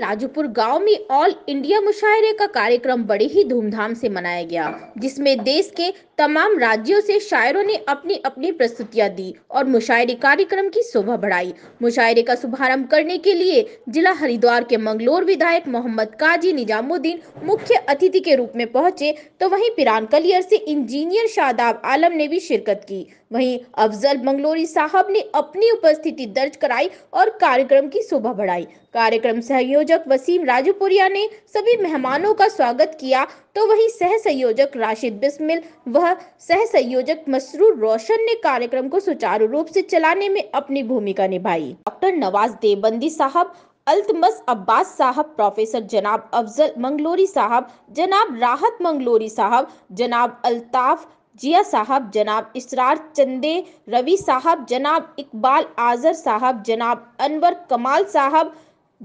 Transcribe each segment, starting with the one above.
राजूपुर गांव में all India मुशायरे का कार्यक्रम बड़े ही धूमधाम से मनाया गया जिसमें देश के तमाम राज्यों से शायरों ने अपनी अपनी प्रस्तुतियां दी और मुशायरे कार्यक्रम की शोभा बढ़ाई मुशायरे का शुभारंभ करने के लिए जिला हरिद्वार के मंगलोर विधायक मोहम्मद काजी निजामुद्दीन मुख्य अतिथि के रूप में पहुंचे तो वहीं पिरान कलियर से इंजीनियर शादाब आलम ने भी शिरकत की वहीं अफजल मंगलोरी साहब ने अपनी उपस्थिति दर्ज कराई और कार्यक्रम की शोभा बढ़ाई कार्यक्रम सहयोजक वसीम राजपुरिया ने सभी मेहमानों का स्वागत किया तो वहीं सह संयोजक राशिद बिस्मिल व सह संयोजक मसरूर रोशन ने कार्यक्रम को सुचारू रूप से चलाने में अपनी भूमिका निभाई डॉक्टर नवाज देवबंदी साहब अल्तमस अब्बास साहब प्रोफेसर जनाब अफजल मंगलोरी साहब जनाब राहत मंगलोरी साहब जनाब अल्ताफ जिया साहब जनाब इसरार चंदे रवि साहब जनाब इकबाल आजर साहब जनाब अनवर कमाल साहब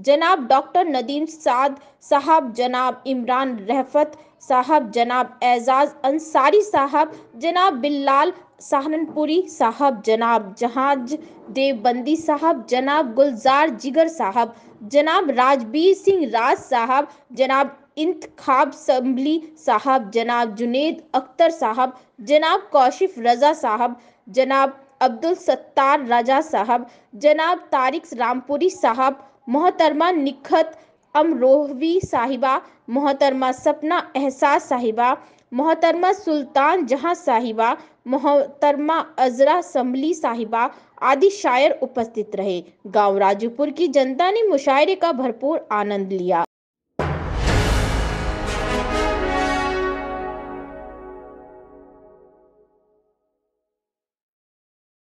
जनाब डॉक्टर नदीम साद साहब जनाब इमरान रहफत साहब जनाब एजाज अंसारी साहब जनाब बिल्लाल सहारनपुरी साहब जनाब जहाज देवबंदी साहब जनाब गुलजार जिगर साहब जनाब राजबीर सिंह राज साहब जनाब इंतखाब सम्भली साहब जनाब जुनेद अख्तर साहब जनाब कौशिफ रजा साहब जनाब अब्दुल सत्तार राजा साहब जनाब तारिक रामपुरी साहब मोहतरमा निखत अमरोहवी साहिबा मोहतरमा सपना एहसास साहिबा मोहतरमा सुल्तान जहां साहिबा मोहतरमा अजरा सम्बली साहिबा आदि शायर उपस्थित रहे गांव राजूपुर की जनता ने मुशायरे का भरपूर आनंद लिया